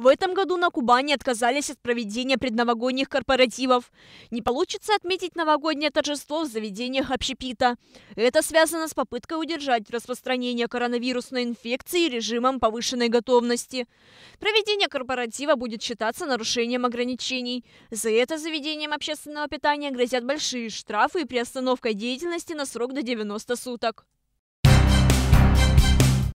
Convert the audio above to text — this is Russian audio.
В этом году на Кубани отказались от проведения предновогодних корпоративов. Не получится отметить новогоднее торжество в заведениях общепита. Это связано с попыткой удержать распространение коронавирусной инфекции режимом повышенной готовности. Проведение корпоратива будет считаться нарушением ограничений. За это заведением общественного питания грозят большие штрафы и приостановка деятельности на срок до 90 суток.